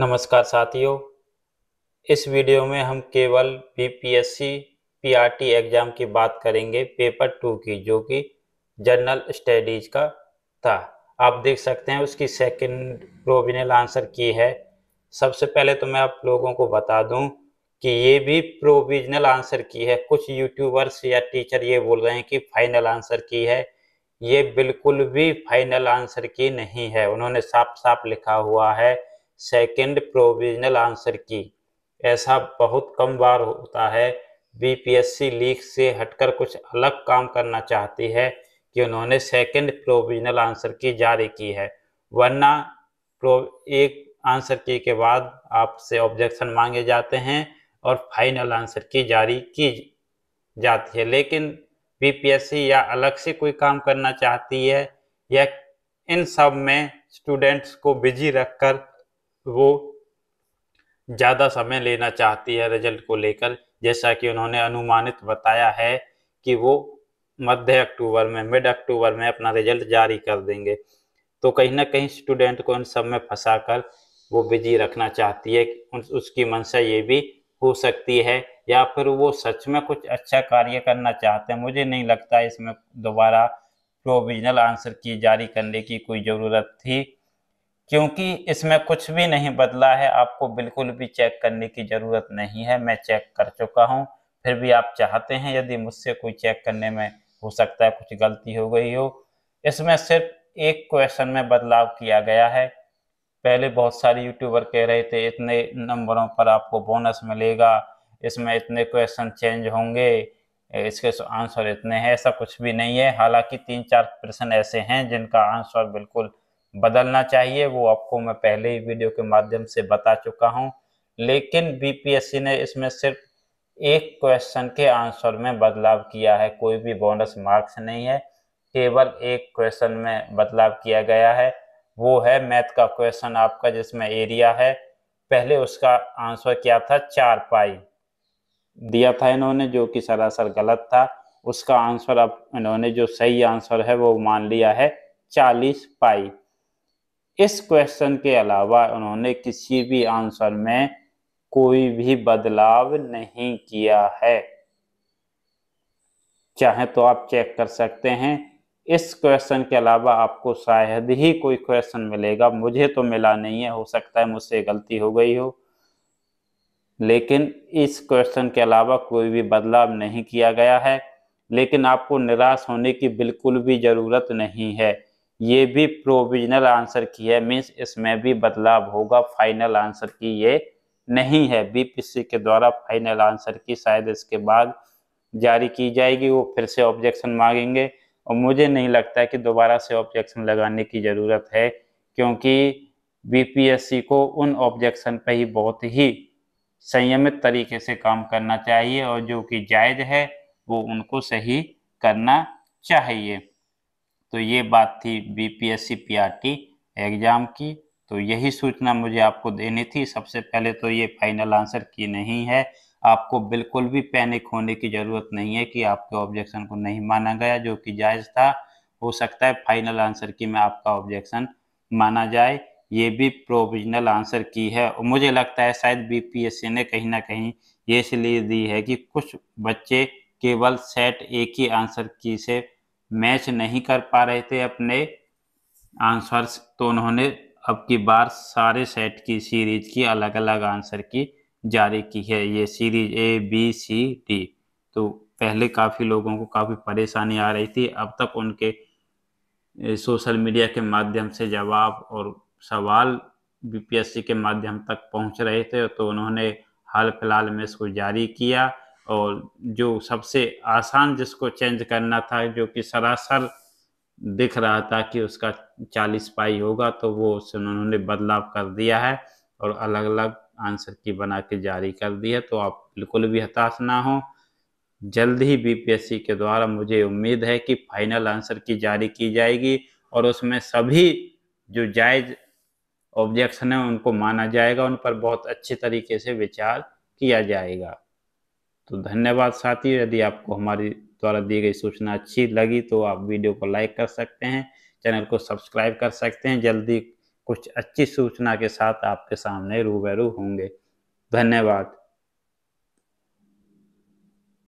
नमस्कार साथियों इस वीडियो में हम केवल बीपीएससी पीआरटी एग्जाम की बात करेंगे पेपर टू की जो कि जनरल स्टडीज का था आप देख सकते हैं उसकी सेकंड प्रोविनल आंसर की है सबसे पहले तो मैं आप लोगों को बता दूं कि ये भी प्रोविजनल आंसर की है कुछ यूट्यूबर्स या टीचर ये बोल रहे हैं कि फाइनल आंसर की है ये बिल्कुल भी फाइनल आंसर की नहीं है उन्होंने साफ साफ लिखा हुआ है सेकंड प्रोविजनल आंसर की ऐसा बहुत कम बार होता है बीपीएससी लीक से हटकर कुछ अलग काम करना चाहती है कि उन्होंने सेकंड प्रोविजनल आंसर की जारी की है वरना एक आंसर की के बाद आपसे ऑब्जेक्शन मांगे जाते हैं और फाइनल आंसर की जारी की जाती है लेकिन बीपीएससी या अलग से कोई काम करना चाहती है या इन सब में स्टूडेंट्स को बिजी रखकर वो ज़्यादा समय लेना चाहती है रिजल्ट को लेकर जैसा कि उन्होंने अनुमानित बताया है कि वो मध्य अक्टूबर में मिड अक्टूबर में अपना रिजल्ट जारी कर देंगे तो कहीं ना कहीं स्टूडेंट को इन सब में फंसा कर वो बिजी रखना चाहती है उसकी मंशा ये भी हो सकती है या फिर वो सच में कुछ अच्छा कार्य करना चाहते हैं मुझे नहीं लगता इसमें दोबारा प्रोविजनल आंसर की जारी करने की कोई ज़रूरत थी क्योंकि इसमें कुछ भी नहीं बदला है आपको बिल्कुल भी चेक करने की ज़रूरत नहीं है मैं चेक कर चुका हूँ फिर भी आप चाहते हैं यदि मुझसे कोई चेक करने में हो सकता है कुछ गलती हो गई हो इसमें सिर्फ एक क्वेश्चन में बदलाव किया गया है पहले बहुत सारे यूट्यूबर कह रहे थे इतने नंबरों पर आपको बोनस मिलेगा इसमें इतने क्वेश्चन चेंज होंगे इसके आंसर इतने हैं ऐसा कुछ भी नहीं है हालांकि तीन चार प्रश्न ऐसे हैं जिनका आंसर बिल्कुल बदलना चाहिए वो आपको मैं पहले ही वीडियो के माध्यम से बता चुका हूँ लेकिन बीपीएससी ने इसमें सिर्फ एक क्वेश्चन के आंसर में बदलाव किया है कोई भी बोनस मार्क्स नहीं है केवल एक क्वेश्चन में बदलाव किया गया है वो है मैथ का क्वेश्चन आपका जिसमें एरिया है पहले उसका आंसर क्या था चार पाई दिया था इन्होंने जो कि सरासर गलत था उसका आंसर अब इन्होंने जो सही आंसर है वो मान लिया है चालीस पाई इस क्वेश्चन के अलावा उन्होंने किसी भी आंसर में कोई भी बदलाव नहीं किया है चाहे तो आप चेक कर सकते हैं इस क्वेश्चन के अलावा आपको शायद ही कोई क्वेश्चन मिलेगा मुझे तो मिला नहीं है हो सकता है मुझसे गलती हो गई हो लेकिन इस क्वेश्चन के अलावा कोई भी बदलाव नहीं किया गया है लेकिन आपको निराश होने की बिल्कुल भी ज़रूरत नहीं है ये भी प्रोविजनल आंसर की है मीन्स इसमें भी बदलाव होगा फाइनल आंसर की ये नहीं है बीपीसी के द्वारा फाइनल आंसर की शायद इसके बाद जारी की जाएगी वो फिर से ऑब्जेक्शन मांगेंगे और मुझे नहीं लगता कि दोबारा से ऑब्जेक्शन लगाने की ज़रूरत है क्योंकि बीपीएससी को उन ऑब्जेक्शन पर ही बहुत ही संयमित तरीके से काम करना चाहिए और जो कि जायज़ है वो उनको सही करना चाहिए तो ये बात थी आर टी एग्जाम की तो यही सूचना मुझे आपको देनी थी सबसे पहले तो ये फाइनल आंसर की नहीं है आपको बिल्कुल भी पैनिक होने की ज़रूरत नहीं है कि आपके ऑब्जेक्शन को नहीं माना गया जो कि जायज़ था हो सकता है फाइनल आंसर की में आपका ऑब्जेक्शन माना जाए ये भी प्रोविजनल आंसर की है और मुझे लगता है शायद बीपीएससी ने कहीं ना कहीं ये इसलिए दी है कि कुछ बच्चे केवल सेट एक ही आंसर की से मैच नहीं कर पा रहे थे अपने आंसर्स तो उन्होंने अब की बार सारे सेट की सीरीज की अलग अलग आंसर की जारी की है ये series A B C D तो पहले काफ़ी लोगों को काफ़ी परेशानी आ रही थी अब तक उनके सोशल मीडिया के माध्यम से जवाब और सवाल बीपीएससी के माध्यम तक पहुंच रहे थे तो उन्होंने हाल फिलहाल में इसको जारी किया और जो सबसे आसान जिसको चेंज करना था जो कि सरासर दिख रहा था कि उसका चालीस पाई होगा तो वो उन्होंने बदलाव कर दिया है और अलग अलग आंसर की बना के जारी कर दी है तो आप बिल्कुल भी हताश ना हो जल्द ही बीपीएससी के द्वारा मुझे उम्मीद है कि फाइनल आंसर की जारी की जाएगी और उसमें सभी जो जायज ऑब्जेक्शन है उनको माना जाएगा उन पर बहुत अच्छे तरीके से विचार किया जाएगा तो धन्यवाद साथी यदि आपको हमारी द्वारा दी गई सूचना अच्छी लगी तो आप वीडियो को लाइक कर सकते हैं चैनल को सब्सक्राइब कर सकते हैं जल्दी कुछ अच्छी सूचना के साथ आपके सामने रूबरू होंगे धन्यवाद